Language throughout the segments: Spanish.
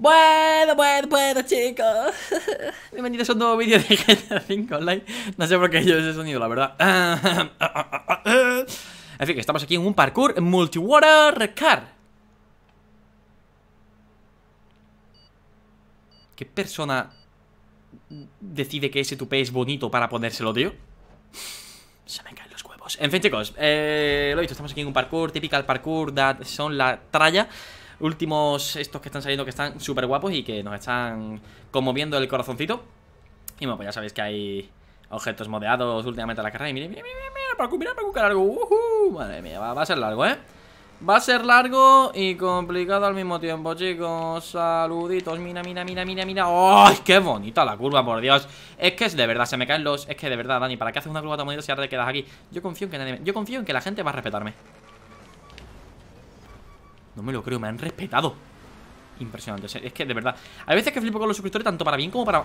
Bueno, bueno, bueno, chicos. Bienvenidos a un nuevo vídeo de GTA 5 Online. No sé por qué yo ese sonido, la verdad. En fin, que estamos aquí en un parkour multiwater car. ¿Qué persona decide que ese tupé es bonito para ponérselo, tío? Se me caen los huevos. En fin, chicos, eh, lo he dicho, estamos aquí en un parkour, typical parkour, son la tralla últimos estos que están saliendo que están súper guapos y que nos están conmoviendo el corazoncito. Y bueno, pues ya sabéis que hay objetos modeados últimamente a la carrera. Y mira mira, mira, para mira, para largo. Uh Madre mía, va, a ser largo, ¿eh? Va a ser largo y complicado al mismo tiempo, chicos. Saluditos, mira, mira, mira, mira, mira. ¡Ay, qué bonita la curva, por Dios! Es que es de verdad, se me caen los... Es que de verdad, Dani, ¿para qué haces una curva tan bonita si ahora te quedas aquí? Yo confío en que nadie... Me... Yo confío en que la gente va a respetarme. No me lo creo, me han respetado Impresionante, es que de verdad Hay veces que flipo con los suscriptores tanto para bien como para...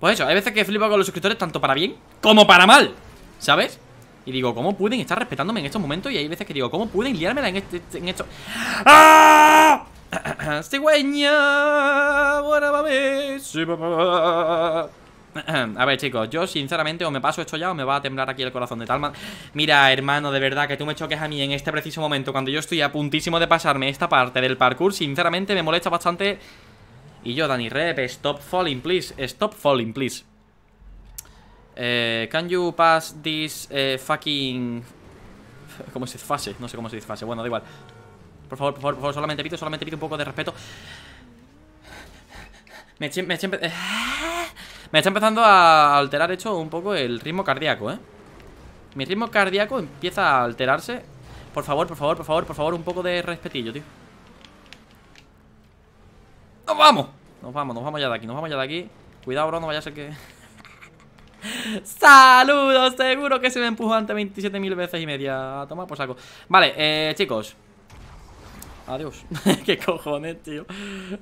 Pues eso, hay veces que flipo con los suscriptores tanto para bien como para mal ¿Sabes? Y digo, ¿cómo pueden estar respetándome en estos momentos? Y hay veces que digo, ¿cómo pueden liármela en, este, en esto? ¡Ah! Cigüeña, A ver, chicos, yo sinceramente o me paso esto ya o me va a temblar aquí el corazón de Talman Mira, hermano, de verdad que tú me choques a mí en este preciso momento, cuando yo estoy a puntísimo de pasarme esta parte del parkour, sinceramente me molesta bastante. Y yo, Dani Rep, stop falling, please. Stop falling, please. Eh, can you pass this eh, fucking. ¿Cómo se dice? Fase. No sé cómo se dice fase. Bueno, da igual. Por favor, por favor, solamente pido, solamente pido un poco de respeto. Me, me siempre. Me está empezando a alterar, hecho, un poco el ritmo cardíaco, ¿eh? Mi ritmo cardíaco empieza a alterarse Por favor, por favor, por favor, por favor Un poco de respetillo, tío ¡Nos vamos! Nos vamos, nos vamos ya de aquí, nos vamos ya de aquí Cuidado, bro, no vaya a ser que... ¡Saludos! Seguro que se me empujó antes 27.000 veces y media Tomar por saco Vale, eh, chicos Adiós ¿Qué cojones, tío?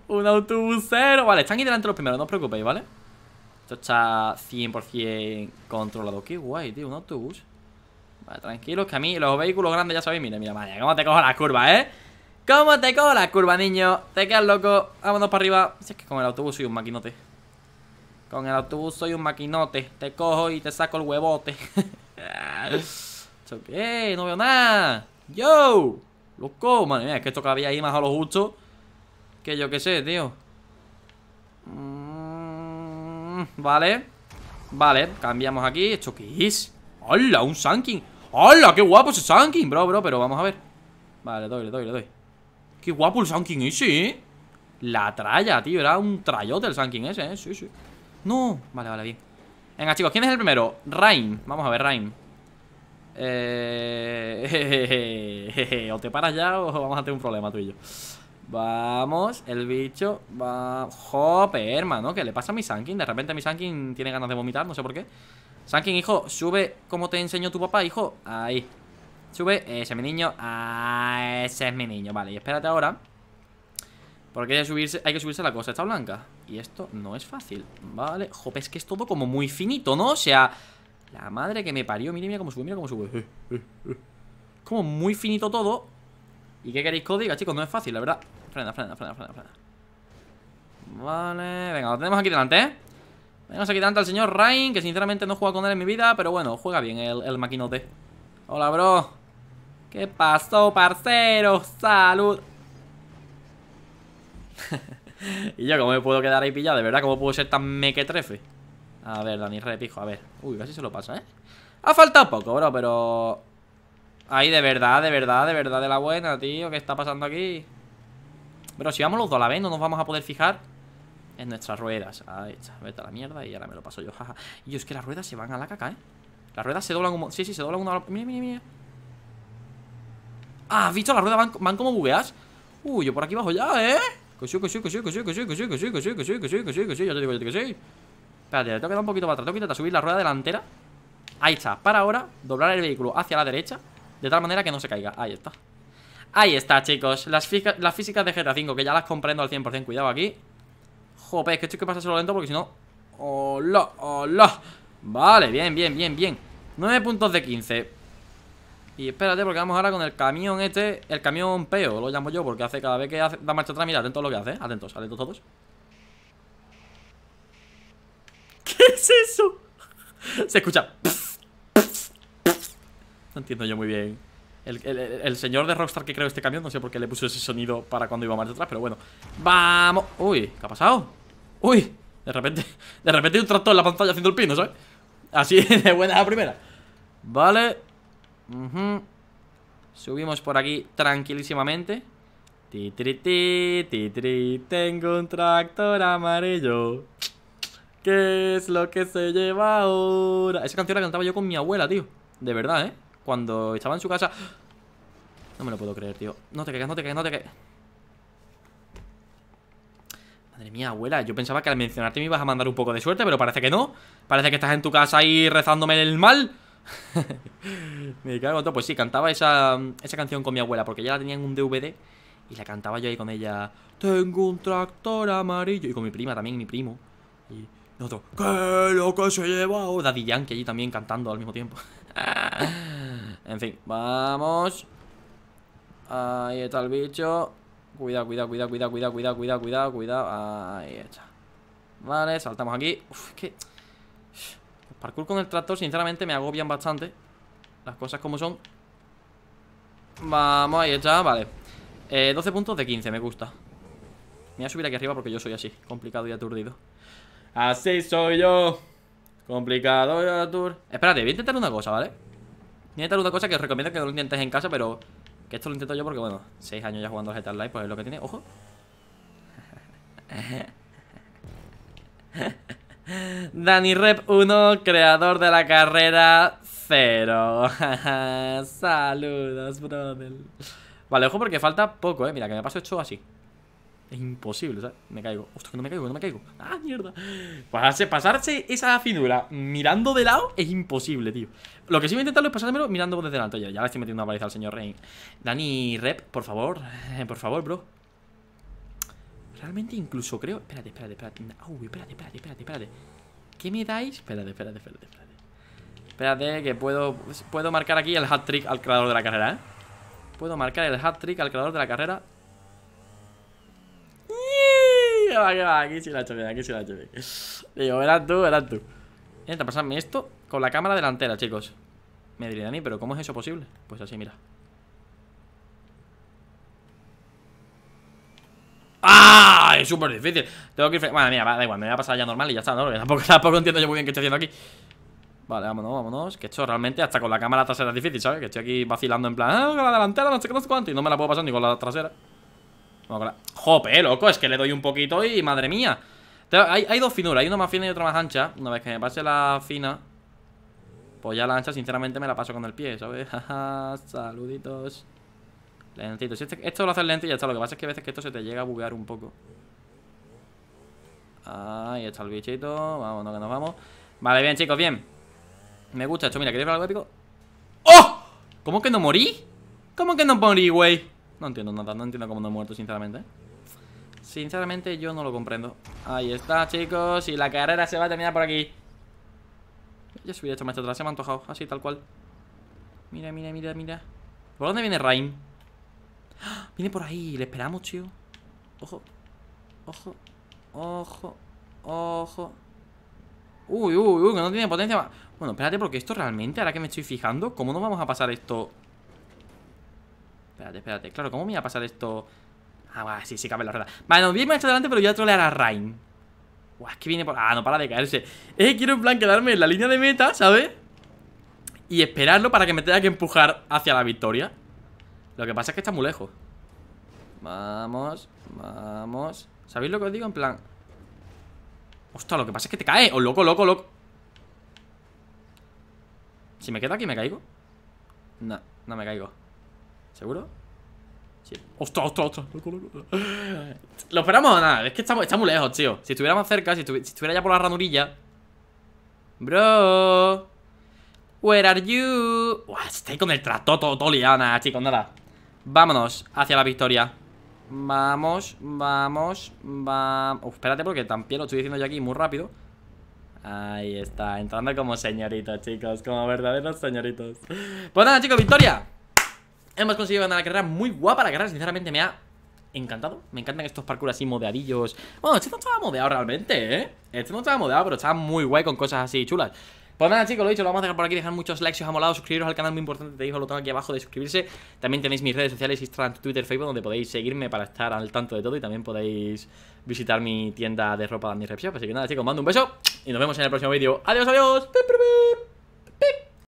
Un autobusero Vale, están ahí delante los primeros, no os preocupéis, ¿vale? vale esto está 100% controlado. Qué guay, tío, un autobús. Vale, tranquilos, que a mí los vehículos grandes, ya sabéis, mira, mira, vaya, cómo te cojo las curvas, ¿eh? ¿Cómo te cojo las curvas, niño? Te quedas loco. Vámonos para arriba. Si es que con el autobús soy un maquinote. Con el autobús soy un maquinote. Te cojo y te saco el huevote. qué? No veo nada. ¡Yo! Loco, madre mía, es que esto cabía ahí más a lo justo. Que yo qué sé, tío vale. Vale, cambiamos aquí. ¿Esto qué es? ¡Hala! Un sanking! ¡Hala! ¡Qué guapo ese Sankin, bro, bro! Pero vamos a ver. Vale, doy, le doy, le doy. ¡Qué guapo el sanking ese, eh! La tralla, tío. Era un trayote el sanking ese, eh. Sí, sí. No. Vale, vale, bien. Venga, chicos, ¿quién es el primero? Rain. Vamos a ver, Rain. Eh... o te paras ya o vamos a tener un problema tú y yo. Vamos, el bicho va... Jope, hermano, ¿qué le pasa a mi Sankin? De repente mi Sankin tiene ganas de vomitar, no sé por qué Sankin, hijo, sube como te enseñó tu papá, hijo Ahí Sube, ese es mi niño ah, Ese es mi niño, vale, y espérate ahora Porque hay que subirse, hay que subirse la cosa Está blanca, y esto no es fácil Vale, jope, es que es todo como muy finito, ¿no? O sea, la madre que me parió Mira, mira cómo sube, mira cómo sube Como muy finito todo ¿Y qué queréis código ah, chicos? No es fácil, la verdad Frena, frena, frena, frena, Vale, venga, lo tenemos aquí delante, ¿eh? Tenemos aquí delante al señor Rain Que sinceramente no he jugado con él en mi vida Pero bueno, juega bien el, maquinote Hola, bro ¿Qué pasó, parcero? Salud Y yo, ¿cómo me puedo quedar ahí pillado? De verdad, ¿cómo puedo ser tan mequetrefe? A ver, Dani, repijo, a ver Uy, casi se lo pasa, ¿eh? Ha faltado poco, bro, pero... Ay, de verdad, de verdad, de verdad de la buena, tío ¿Qué está pasando aquí? Pero si vamos los dos a la vez no nos vamos a poder fijar En nuestras ruedas Ahí está, vete a la mierda y ahora me lo paso yo jaja. Y es que las ruedas se van a la caca, ¿eh? Las ruedas se doblan como... Sí, sí, se doblan una... Mira, mira, mira Ah, ¿has visto? Las ruedas van, van como bugueas Uy, yo por aquí bajo ya, ¿eh? Que sí, que sí, que sí, que sí, que sí, que sí, que sí, que sí, que sí, que sí, que sí, que sí, ya te digo, ya te digo que sí Espérate, tengo que dar un poquito para atrás Tengo que intentar subir la rueda delantera Ahí está, para ahora, doblar el vehículo hacia la derecha de tal manera que no se caiga, ahí está Ahí está, chicos Las, físicas, de GTA 5, que ya las comprendo al 100% Cuidado aquí Jope, es que esto hay que pasárselo lento porque si no ¡Hola! ¡Hola! Vale, bien, bien, bien, bien 9 puntos de 15 Y espérate porque vamos ahora con el camión este El camión peo, lo llamo yo Porque hace cada vez que da marcha atrás, mira, atentos lo que hace Atentos, atentos todos ¿Qué es eso? Se escucha no entiendo yo muy bien. El, señor de Rockstar que creó este camión, no sé por qué le puso ese sonido para cuando iba más detrás, pero bueno. ¡Vamos! ¡Uy! ¿Qué ha pasado? ¡Uy! De repente, de repente hay un tractor en la pantalla haciendo el pino, ¿sabes? Así de buena la primera. Vale. Subimos por aquí tranquilísimamente. Titri, ti, titri, tengo un tractor amarillo. ¿Qué es lo que se lleva ahora? Esa canción la cantaba yo con mi abuela, tío. De verdad, ¿eh? cuando estaba en su casa. No me lo puedo creer, tío. No te caigas, no te caigas, no te caigas. Madre mía, abuela, yo pensaba que al mencionarte me ibas a mandar un poco de suerte, pero parece que no. Parece que estás en tu casa ahí rezándome el mal. me cago en todo. Pues sí, cantaba esa, canción con mi abuela, porque ya la tenía en un DVD. Y la cantaba yo ahí con ella. Tengo un tractor amarillo. Y con mi prima también, mi primo. Y otro ¿qué lo que se lleva? O Daddy Yankee allí también cantando al mismo tiempo. En fin, vamos Ahí está el bicho Cuidado, cuidado, cuidado, cuidado, cuidado, cuidado, cuidado, cuidado, cuidado Ahí está Vale, saltamos aquí Uf, que parkour con el tractor sinceramente me agobian bastante Las cosas como son Vamos, ahí está, vale 12 eh, puntos de 15, me gusta Me voy a subir aquí arriba porque yo soy así Complicado y aturdido Así soy yo Complicado y aturdido Espérate, voy a intentar una cosa, ¿vale? Voy a una cosa que os recomiendo que no lo intentéis en casa, pero que esto lo intento yo porque, bueno, 6 años ya jugando a GTA Live, pues es lo que tiene. ¡Ojo! Dani Rep 1, creador de la carrera 0. Saludos, brother. Vale, ojo porque falta poco, eh. Mira, que me paso hecho así. Es imposible, o sea, me caigo. Hostia, que no me caigo, no me caigo. ¡Ah, mierda! Pasarse, pasarse esa finura mirando de lado es imposible, tío. Lo que sí voy a intentar es pasármelo mirando desde delante. Ya, ya le estoy metiendo una paliza al señor Rain. Dani Rep, por favor. Por favor, bro. Realmente incluso creo... Espérate, espérate, espérate. Uy, espérate, espérate, espérate, espérate. ¿Qué me dais? Espérate, espérate, espérate, espérate. Espérate, que puedo, puedo marcar aquí el hat-trick al creador de la carrera, ¿eh? Puedo marcar el hat-trick al creador de la carrera aquí sí la ha hecho aquí sí la ha hecho bien. Digo, verás tú, verás tú. Intenta pasarme esto con la cámara delantera, chicos. Me diría a mí, pero ¿cómo es eso posible? Pues así, mira. ¡Ah! Es súper difícil. Tengo que ir. Bueno, mira, da igual, me voy a pasar ya normal y ya está, ¿no? Tampoco, entiendo yo muy bien qué estoy haciendo aquí. Vale, vámonos, vámonos. Que esto realmente hasta con la cámara trasera es difícil, ¿sabes? Que estoy aquí vacilando en plan, ah, con la delantera, no sé qué, no sé cuánto. Y no me la puedo pasar ni con la trasera. Jope, loco, es que le doy un poquito y madre mía hay, dos finuras, hay una más fina y otra más ancha Una vez que me pase la fina Pues ya la ancha, sinceramente, me la paso con el pie, ¿sabes? saluditos Lentito, este, esto lo haces lento y ya está Lo que pasa es que a veces que esto se te llega a buguear un poco Ahí está el bichito Vamos, no, que nos vamos Vale, bien chicos, bien Me gusta esto, mira, ¿queréis ver algo épico? ¡Oh! ¿Cómo que no morí? ¿Cómo que no morí, güey? No entiendo nada, no entiendo cómo no he muerto, sinceramente Sinceramente yo no lo comprendo Ahí está, chicos Y la carrera se va a terminar por aquí Ya subí hecho más atrás, se me ha antojado Así, tal cual Mira, mira, mira, mira ¿Por dónde viene Rain? ¡Ah! Viene por ahí, le esperamos, tío Ojo, ojo Ojo, ojo Uy, uy, uy, que no tiene potencia Bueno, espérate, porque esto realmente Ahora que me estoy fijando ¿Cómo no vamos a pasar esto espérate, Claro, ¿cómo me iba a pasar esto? Ah, bueno, sí, sí, cabe la rueda. Vale, no, bien hecho adelante, pero yo voy a trolear a Rain. que viene por... Ah, no para de caerse. Eh, quiero en plan quedarme en la línea de meta, ¿sabes? Y esperarlo para que me tenga que empujar hacia la victoria. Lo que pasa es que está muy lejos. Vamos, vamos. ¿Sabéis lo que os digo? En plan... Hostia, lo que pasa es que te cae. Oh, loco, loco, loco. Si me quedo aquí, ¿me caigo? No, no me caigo. ¿Seguro? ¡Ostras, ostras, ostras! ¿Lo esperamos nada? Es que estamos, está muy lejos, tío. Si estuviéramos cerca, si, estuviera ya por la ranurilla. Bro. Where are you? Uah, estoy con el trato todo, todo nada, chicos, nada. Vámonos hacia la victoria. Vamos, vamos, vamos. espérate, porque también lo estoy diciendo yo aquí muy rápido. Ahí está, entrando como señoritos, chicos, como verdaderos señoritos. Pues nada, chicos, victoria. Hemos conseguido ganar la carrera, muy guapa la carrera, sinceramente me ha encantado. Me encantan estos parkour así modeadillos. Bueno, este no estaba modeado realmente, ¿eh? Este no estaba modeado, pero estaba muy guay con cosas así chulas. Pues nada chicos, lo dicho, lo vamos a dejar por aquí, dejar muchos likes si os ha molado, suscribiros al canal, muy importante, te digo, el botón aquí abajo de suscribirse También tenéis mis redes sociales, Instagram, Twitter, Facebook, donde podéis seguirme para estar al tanto de todo Y también podéis visitar mi tienda de ropa, de mi repsia así que nada chicos, mando un beso y nos vemos en el próximo vídeo Adiós, adiós